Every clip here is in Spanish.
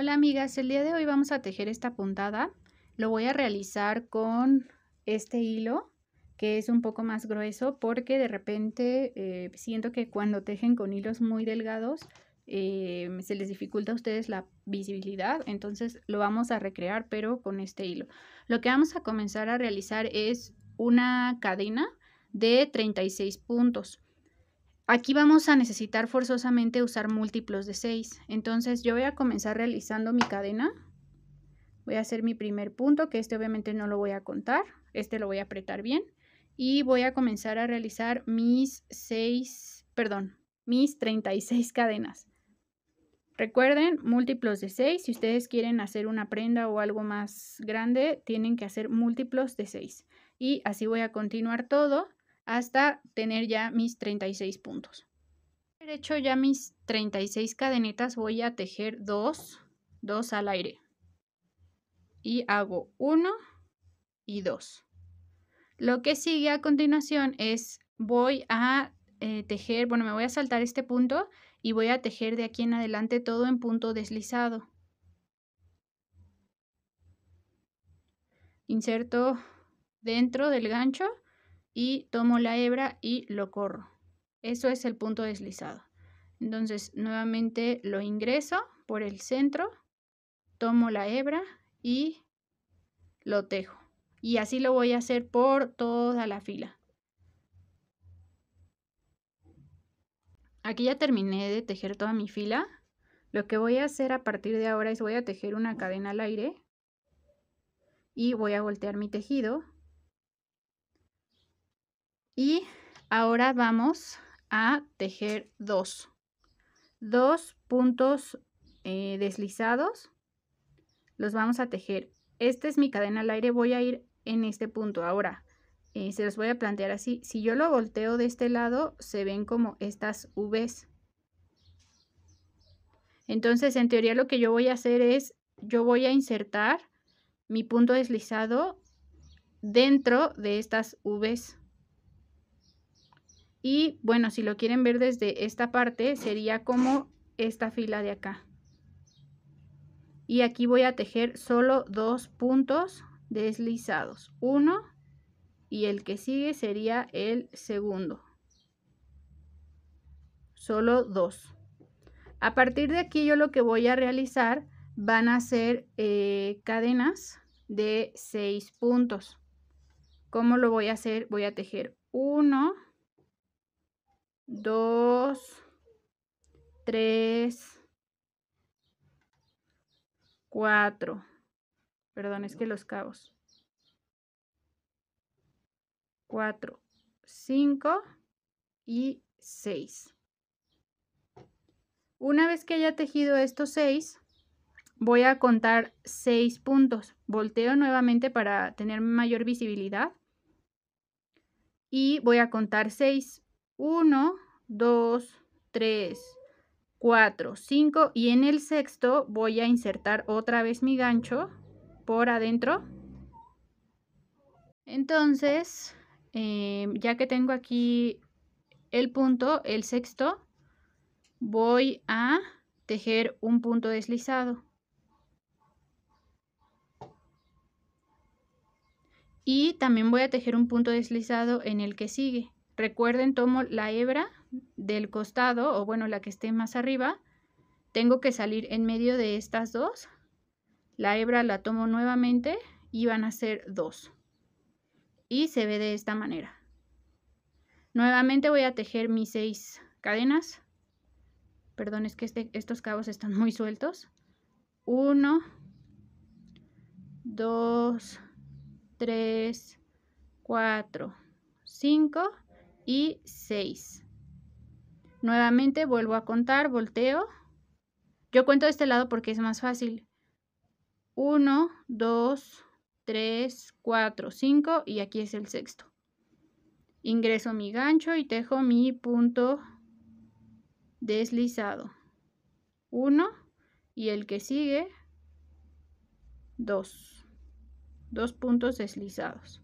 Hola amigas, el día de hoy vamos a tejer esta puntada. Lo voy a realizar con este hilo que es un poco más grueso porque de repente eh, siento que cuando tejen con hilos muy delgados eh, se les dificulta a ustedes la visibilidad, entonces lo vamos a recrear pero con este hilo. Lo que vamos a comenzar a realizar es una cadena de 36 puntos. Aquí vamos a necesitar forzosamente usar múltiplos de 6. Entonces yo voy a comenzar realizando mi cadena. Voy a hacer mi primer punto, que este obviamente no lo voy a contar. Este lo voy a apretar bien. Y voy a comenzar a realizar mis 6, perdón, mis 36 cadenas. Recuerden, múltiplos de 6. Si ustedes quieren hacer una prenda o algo más grande, tienen que hacer múltiplos de 6. Y así voy a continuar todo hasta tener ya mis 36 puntos. He hecho ya mis 36 cadenetas, voy a tejer dos, dos al aire. Y hago uno y dos. Lo que sigue a continuación es voy a eh, tejer, bueno, me voy a saltar este punto y voy a tejer de aquí en adelante todo en punto deslizado. Inserto dentro del gancho y tomo la hebra y lo corro. Eso es el punto deslizado. Entonces nuevamente lo ingreso por el centro, tomo la hebra y lo tejo. Y así lo voy a hacer por toda la fila. Aquí ya terminé de tejer toda mi fila. Lo que voy a hacer a partir de ahora es voy a tejer una cadena al aire y voy a voltear mi tejido y ahora vamos a tejer dos dos puntos eh, deslizados los vamos a tejer esta es mi cadena al aire voy a ir en este punto ahora eh, se los voy a plantear así si yo lo volteo de este lado se ven como estas V's entonces en teoría lo que yo voy a hacer es yo voy a insertar mi punto deslizado dentro de estas V's y bueno, si lo quieren ver desde esta parte, sería como esta fila de acá. Y aquí voy a tejer solo dos puntos deslizados. Uno y el que sigue sería el segundo. Solo dos. A partir de aquí yo lo que voy a realizar van a ser eh, cadenas de seis puntos. ¿Cómo lo voy a hacer? Voy a tejer uno 2, 3, 4, perdón, es que los cabos. 4, 5 y 6. Una vez que haya tejido estos 6, voy a contar 6 puntos. Volteo nuevamente para tener mayor visibilidad y voy a contar 6. 1, 2, 3, 4, 5 y en el sexto voy a insertar otra vez mi gancho por adentro. Entonces, eh, ya que tengo aquí el punto, el sexto, voy a tejer un punto deslizado. Y también voy a tejer un punto deslizado en el que sigue. Recuerden, tomo la hebra del costado o bueno, la que esté más arriba. Tengo que salir en medio de estas dos. La hebra la tomo nuevamente y van a ser dos. Y se ve de esta manera. Nuevamente voy a tejer mis seis cadenas. Perdón, es que este, estos cabos están muy sueltos. uno, dos, tres, cuatro, cinco y 6. Nuevamente vuelvo a contar, volteo. Yo cuento de este lado porque es más fácil. 1, 2, 3, 4, 5 y aquí es el sexto. Ingreso mi gancho y tejo mi punto deslizado. 1 y el que sigue 2. Dos. puntos deslizados.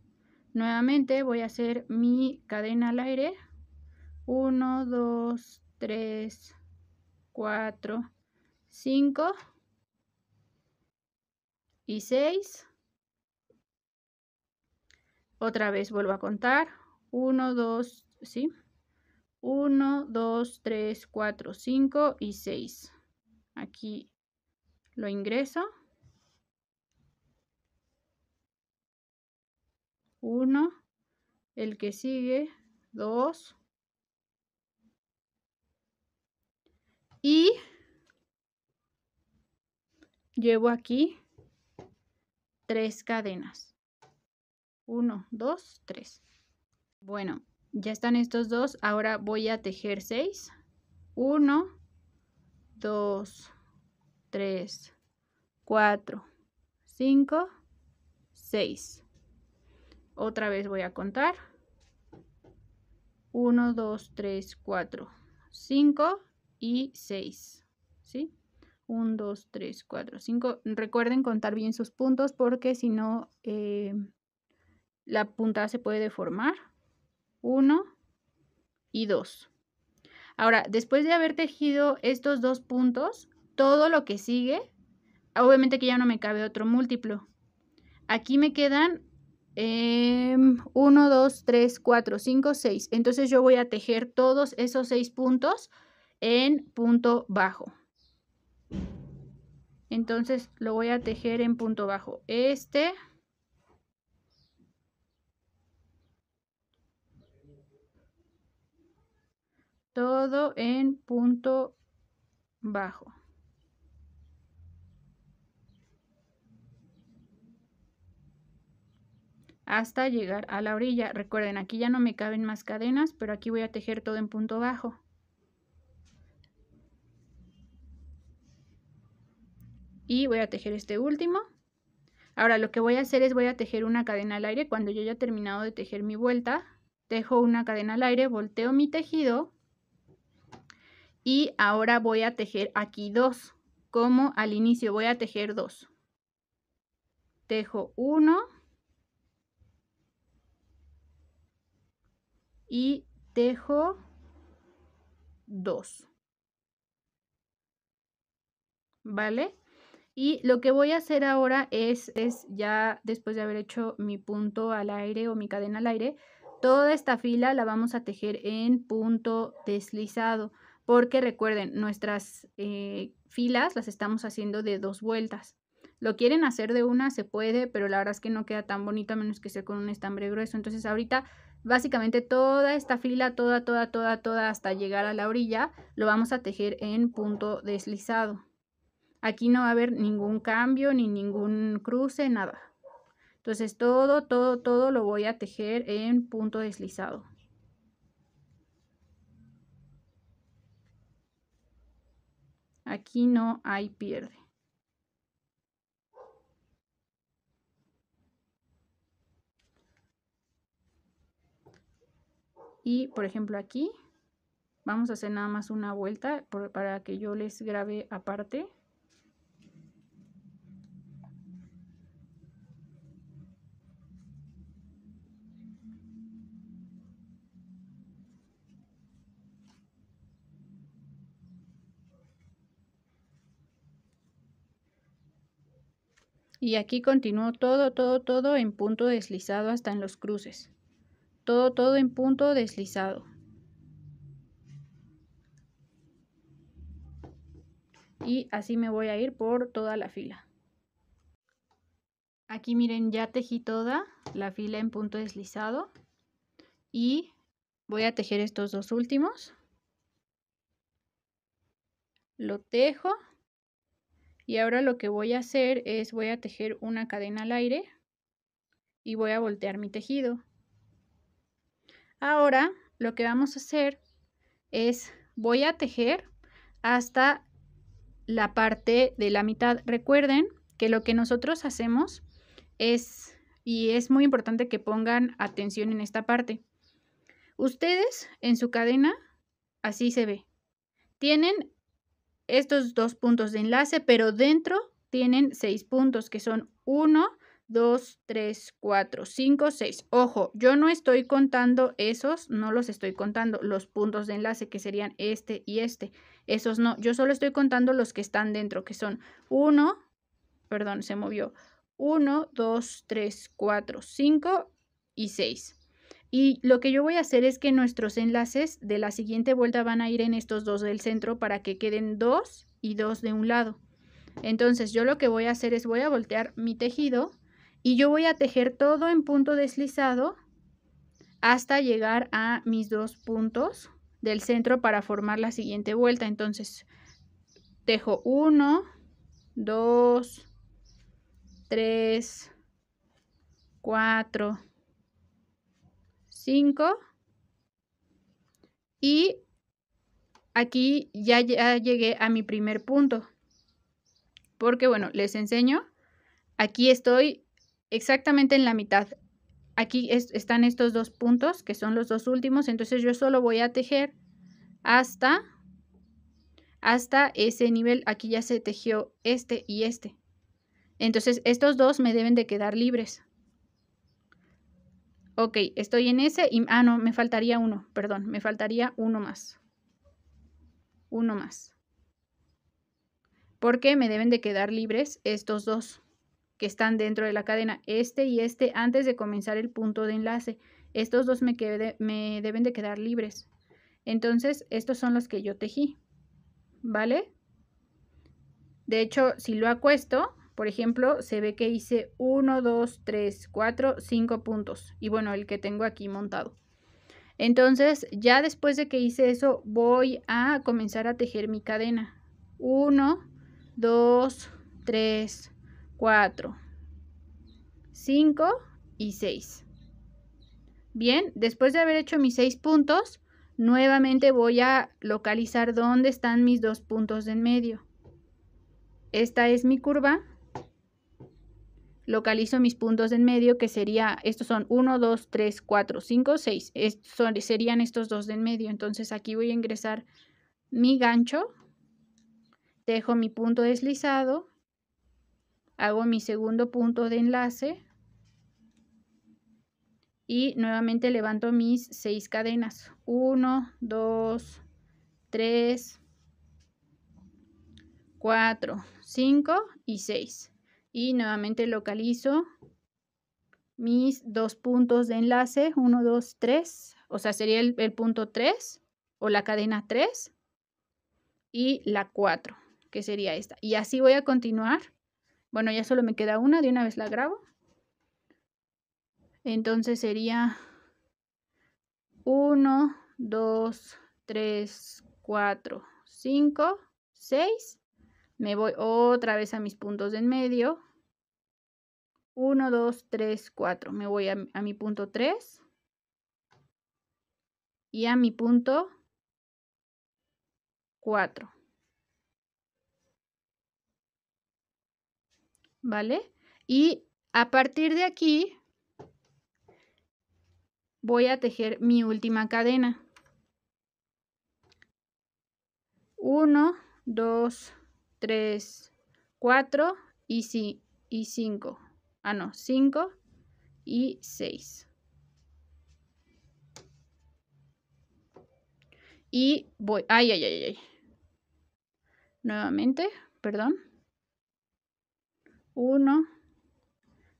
Nuevamente voy a hacer mi cadena al aire. 1, 2, 3, 4, 5 y 6. Otra vez vuelvo a contar. 1, 2, ¿sí? 1, 2, 3, 4, 5 y 6. Aquí lo ingreso. 1, el que sigue, 2 y llevo aquí 3 cadenas. 1, 2, 3. Bueno, ya están estos dos. Ahora voy a tejer 6. 1, 2, 3, 4, 5, 6. Otra vez voy a contar. 1, 2, 3, 4, 5 y 6. ¿Sí? 1, 2, 3, 4, 5. Recuerden contar bien sus puntos porque si no, eh, la puntada se puede deformar. 1 y 2. Ahora, después de haber tejido estos dos puntos, todo lo que sigue, obviamente que ya no me cabe otro múltiplo. Aquí me quedan 1, 2, 3, 4, 5, 6. Entonces yo voy a tejer todos esos 6 puntos en punto bajo. Entonces lo voy a tejer en punto bajo. Este. Todo en punto bajo. hasta llegar a la orilla. Recuerden, aquí ya no me caben más cadenas, pero aquí voy a tejer todo en punto bajo. Y voy a tejer este último. Ahora lo que voy a hacer es voy a tejer una cadena al aire. Cuando yo ya he terminado de tejer mi vuelta, tejo una cadena al aire, volteo mi tejido. Y ahora voy a tejer aquí dos, como al inicio voy a tejer dos. Tejo uno y tejo 2. ¿Vale? Y lo que voy a hacer ahora es, es ya después de haber hecho mi punto al aire o mi cadena al aire, toda esta fila la vamos a tejer en punto deslizado. Porque recuerden, nuestras eh, filas las estamos haciendo de dos vueltas lo quieren hacer de una, se puede, pero la verdad es que no queda tan bonito a menos que sea con un estambre grueso. Entonces ahorita básicamente toda esta fila, toda, toda, toda, toda hasta llegar a la orilla, lo vamos a tejer en punto deslizado. Aquí no va a haber ningún cambio ni ningún cruce, nada. Entonces todo, todo, todo lo voy a tejer en punto deslizado. Aquí no hay pierde. Y por ejemplo aquí vamos a hacer nada más una vuelta para que yo les grabe aparte. Y aquí continúo todo, todo, todo en punto deslizado hasta en los cruces todo, todo en punto deslizado. Y así me voy a ir por toda la fila. Aquí miren, ya tejí toda la fila en punto deslizado. Y voy a tejer estos dos últimos. Lo tejo. Y ahora lo que voy a hacer es voy a tejer una cadena al aire y voy a voltear mi tejido. Ahora lo que vamos a hacer es voy a tejer hasta la parte de la mitad. Recuerden que lo que nosotros hacemos es, y es muy importante que pongan atención en esta parte. Ustedes en su cadena, así se ve. Tienen estos dos puntos de enlace, pero dentro tienen seis puntos que son uno 2, 3, 4, 5, 6. Ojo, yo no estoy contando esos, no los estoy contando, los puntos de enlace que serían este y este. Esos no, yo solo estoy contando los que están dentro, que son 1, perdón, se movió, 1, 2, 3, 4, 5 y 6. Y lo que yo voy a hacer es que nuestros enlaces de la siguiente vuelta van a ir en estos dos del centro para que queden dos y dos de un lado. Entonces yo lo que voy a hacer es voy a voltear mi tejido y yo voy a tejer todo en punto deslizado hasta llegar a mis dos puntos del centro para formar la siguiente vuelta. Entonces, tejo 1, 2, 3, 4, 5 y aquí ya, ya, llegué a mi primer punto. Porque bueno, les enseño. Aquí estoy exactamente en la mitad. Aquí están estos dos puntos, que son los dos últimos, entonces yo solo voy a tejer hasta, hasta ese nivel. Aquí ya se tejió este y este. Entonces estos dos me deben de quedar libres. Ok, estoy en ese y... Ah, no, me faltaría uno, perdón, me faltaría uno más. Uno más. Porque me deben de quedar libres estos dos que están dentro de la cadena, este y este, antes de comenzar el punto de enlace. Estos dos me, me deben de quedar libres. Entonces, estos son los que yo tejí, ¿vale? De hecho, si lo acuesto, por ejemplo, se ve que hice 1, 2, 3, 4, 5 puntos. Y bueno, el que tengo aquí montado. Entonces, ya después de que hice eso, voy a comenzar a tejer mi cadena. 1, 2, 3, 4, 5 y 6. Bien, después de haber hecho mis 6 puntos, nuevamente voy a localizar dónde están mis dos puntos de en medio. Esta es mi curva. Localizo mis puntos de en medio, que sería, estos son 1, 2, 3, 4, 5, 6. serían estos dos de en medio. Entonces aquí voy a ingresar mi gancho. Dejo mi punto deslizado hago mi segundo punto de enlace y nuevamente levanto mis seis cadenas 1 2 3 4 5 y 6 y nuevamente localizo mis dos puntos de enlace 1 2 3 o sea sería el, el punto 3 o la cadena 3 y la 4 que sería esta y así voy a continuar bueno, ya solo me queda una, de una vez la grabo. Entonces sería 1, 2, 3, 4, 5, 6. Me voy otra vez a mis puntos de en medio. 1, 2, 3, 4. Me voy a, a, mi punto 3. Y a mi punto 4. ¿vale? Y a partir de aquí voy a tejer mi última cadena. 1, 2, 3, 4 y 5. Ah, no, 5 y 6. Y voy, ay, ay, ay, ay. Nuevamente, perdón. 1,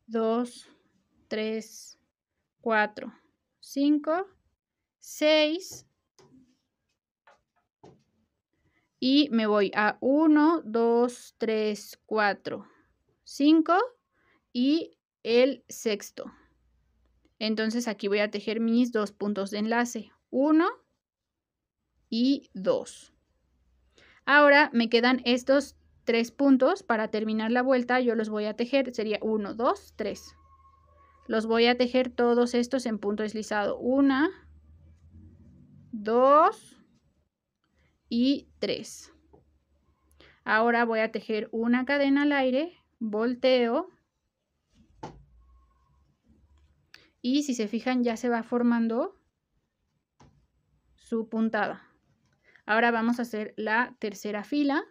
2, 3, 4, 5, 6. Y me voy a 1, 2, 3, 4, 5 y el sexto. Entonces aquí voy a tejer mis dos puntos de enlace. 1 y 2. Ahora me quedan estos tres puntos para terminar la vuelta yo los voy a tejer sería 1 2 3 los voy a tejer todos estos en punto deslizado una 2 y 3 ahora voy a tejer una cadena al aire volteo y si se fijan ya se va formando su puntada ahora vamos a hacer la tercera fila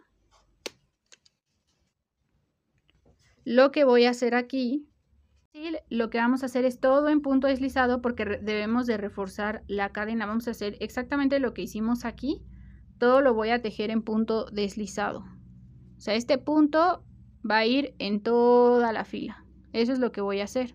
Lo que voy a hacer aquí, lo que vamos a hacer es todo en punto deslizado porque debemos de reforzar la cadena. Vamos a hacer exactamente lo que hicimos aquí. Todo lo voy a tejer en punto deslizado. O sea, este punto va a ir en toda la fila. Eso es lo que voy a hacer.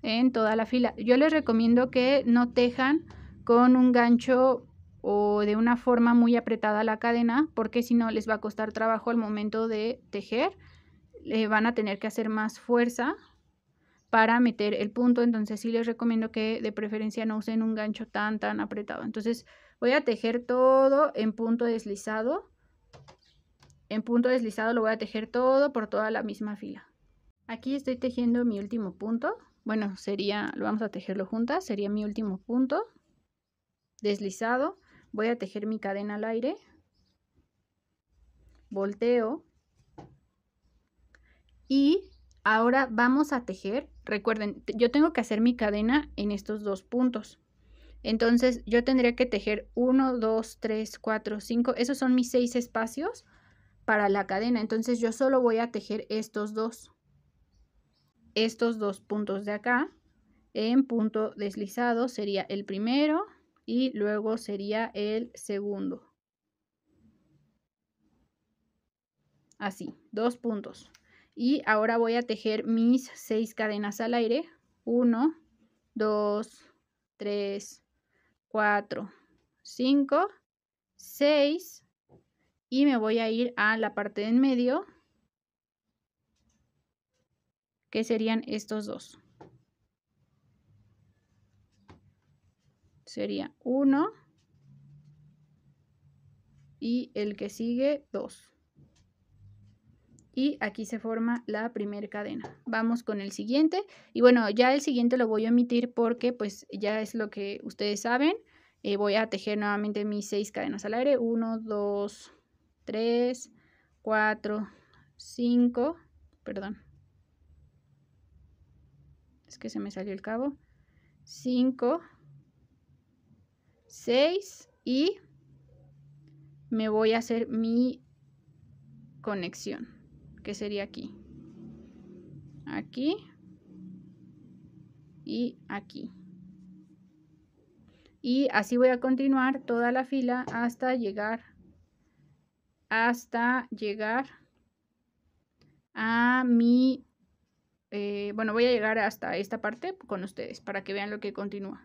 en toda la fila. Yo les recomiendo que no tejan con un gancho o de una forma muy apretada la cadena, porque si no les va a costar trabajo al momento de tejer, le van a tener que hacer más fuerza para meter el punto, entonces sí les recomiendo que de preferencia no usen un gancho tan tan apretado. Entonces voy a tejer todo en punto deslizado, en punto deslizado lo voy a tejer todo por toda la misma fila. Aquí estoy tejiendo mi último punto, bueno sería, lo vamos a tejerlo juntas, sería mi último punto deslizado voy a tejer mi cadena al aire, volteo y ahora vamos a tejer, recuerden, yo tengo que hacer mi cadena en estos dos puntos. Entonces yo tendría que tejer 1, 2, 3, 4, 5, esos son mis seis espacios para la cadena. Entonces yo solo voy a tejer estos dos, estos dos puntos de acá en punto deslizado sería el primero, y luego sería el segundo. Así, dos puntos. Y ahora voy a tejer mis seis cadenas al aire. uno dos tres cuatro cinco seis Y me voy a ir a la parte de en medio, que serían estos dos. sería 1 y el que sigue 2. Y aquí se forma la primera cadena. Vamos con el siguiente. Y bueno, ya el siguiente lo voy a omitir porque pues ya es lo que ustedes saben. Eh, voy a tejer nuevamente mis 6 cadenas al aire. 1, 2, 3, 4, 5, perdón. Es que se me salió el cabo. 5, 6 y me voy a hacer mi conexión, que sería aquí. Aquí y aquí. Y así voy a continuar toda la fila hasta llegar hasta llegar a mi eh, bueno voy a llegar hasta esta parte con ustedes para que vean lo que continúa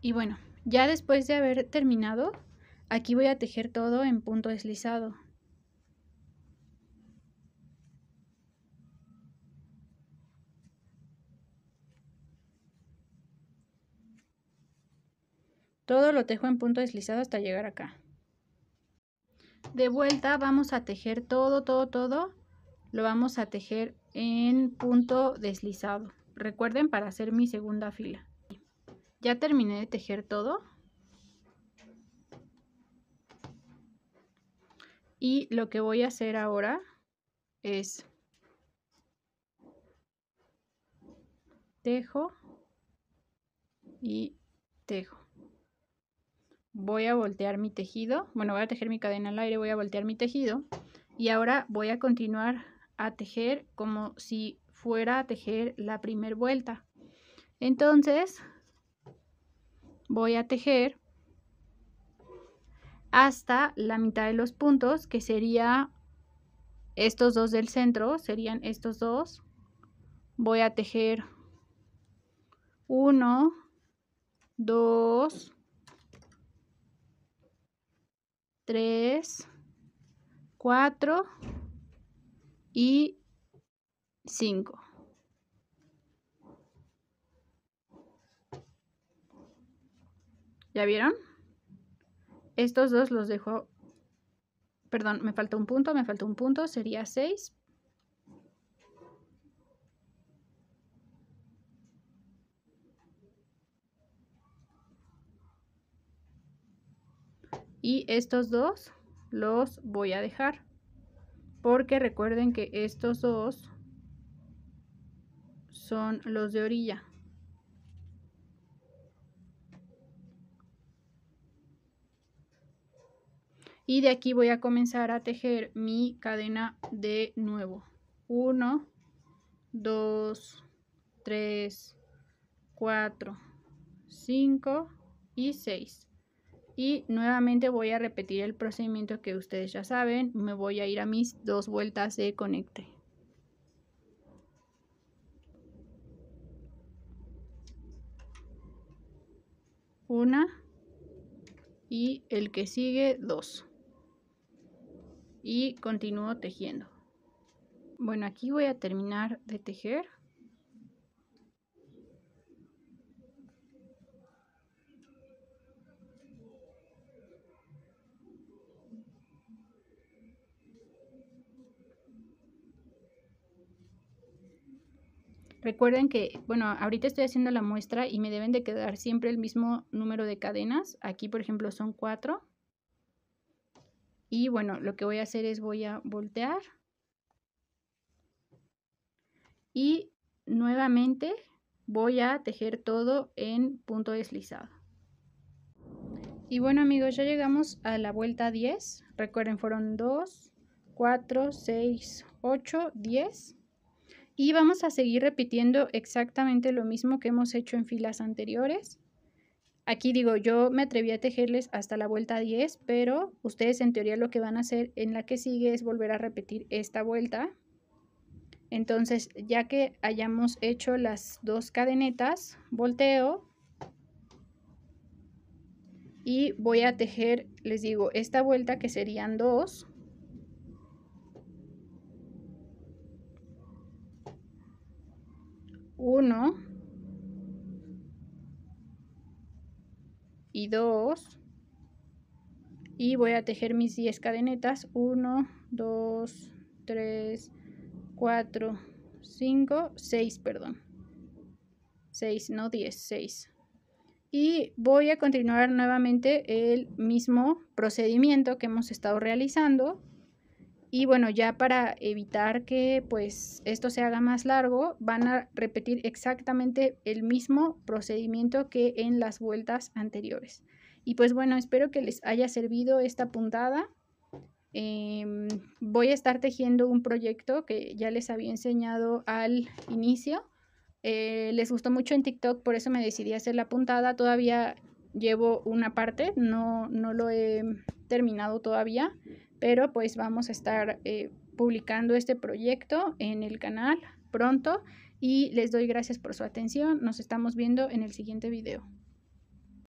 y bueno ya después de haber terminado, aquí voy a tejer todo en punto deslizado. Todo lo tejo en punto deslizado hasta llegar acá. De vuelta vamos a tejer todo, todo, todo. Lo vamos a tejer en punto deslizado. Recuerden para hacer mi segunda fila. Ya terminé de tejer todo. Y lo que voy a hacer ahora es tejo y tejo. Voy a voltear mi tejido, bueno, voy a tejer mi cadena al aire, voy a voltear mi tejido y ahora voy a continuar a tejer como si fuera a tejer la primer vuelta. Entonces, voy a tejer hasta la mitad de los puntos que sería estos dos del centro serían estos dos voy a tejer 1 2 3 4 y 5 ¿Ya vieron? Estos dos los dejo, perdón, me falta un punto, me falta un punto, sería 6. Y estos dos los voy a dejar porque recuerden que estos dos son los de orilla. y de aquí voy a comenzar a tejer mi cadena de nuevo 1 2 3 4 5 y 6 y nuevamente voy a repetir el procedimiento que ustedes ya saben me voy a ir a mis dos vueltas de conecte una y el que sigue dos y continúo tejiendo. Bueno, aquí voy a terminar de tejer. Recuerden que, bueno, ahorita estoy haciendo la muestra y me deben de quedar siempre el mismo número de cadenas. Aquí, por ejemplo, son cuatro. Y bueno, lo que voy a hacer es voy a voltear. Y nuevamente voy a tejer todo en punto deslizado. Y bueno amigos, ya llegamos a la vuelta 10. Recuerden, fueron 2, 4, 6, 8, 10. Y vamos a seguir repitiendo exactamente lo mismo que hemos hecho en filas anteriores. Aquí digo, yo me atreví a tejerles hasta la vuelta 10, pero ustedes en teoría lo que van a hacer en la que sigue es volver a repetir esta vuelta. Entonces, ya que hayamos hecho las dos cadenetas, volteo y voy a tejer, les digo, esta vuelta que serían dos. Uno. y 2 y voy a tejer mis 10 cadenetas 1 2 3 4 5 6 perdón 6 no 10 6 y voy a continuar nuevamente el mismo procedimiento que hemos estado realizando y bueno, ya para evitar que pues esto se haga más largo, van a repetir exactamente el mismo procedimiento que en las vueltas anteriores. Y pues bueno, espero que les haya servido esta puntada. Em, voy a estar tejiendo un proyecto que ya les había enseñado al inicio. Eh, les gustó mucho en TikTok, por eso me decidí hacer la puntada. Todavía llevo una parte, no, no lo he terminado todavía, pero pues vamos a estar eh, publicando este proyecto en el canal pronto y les doy gracias por su atención. Nos estamos viendo en el siguiente video.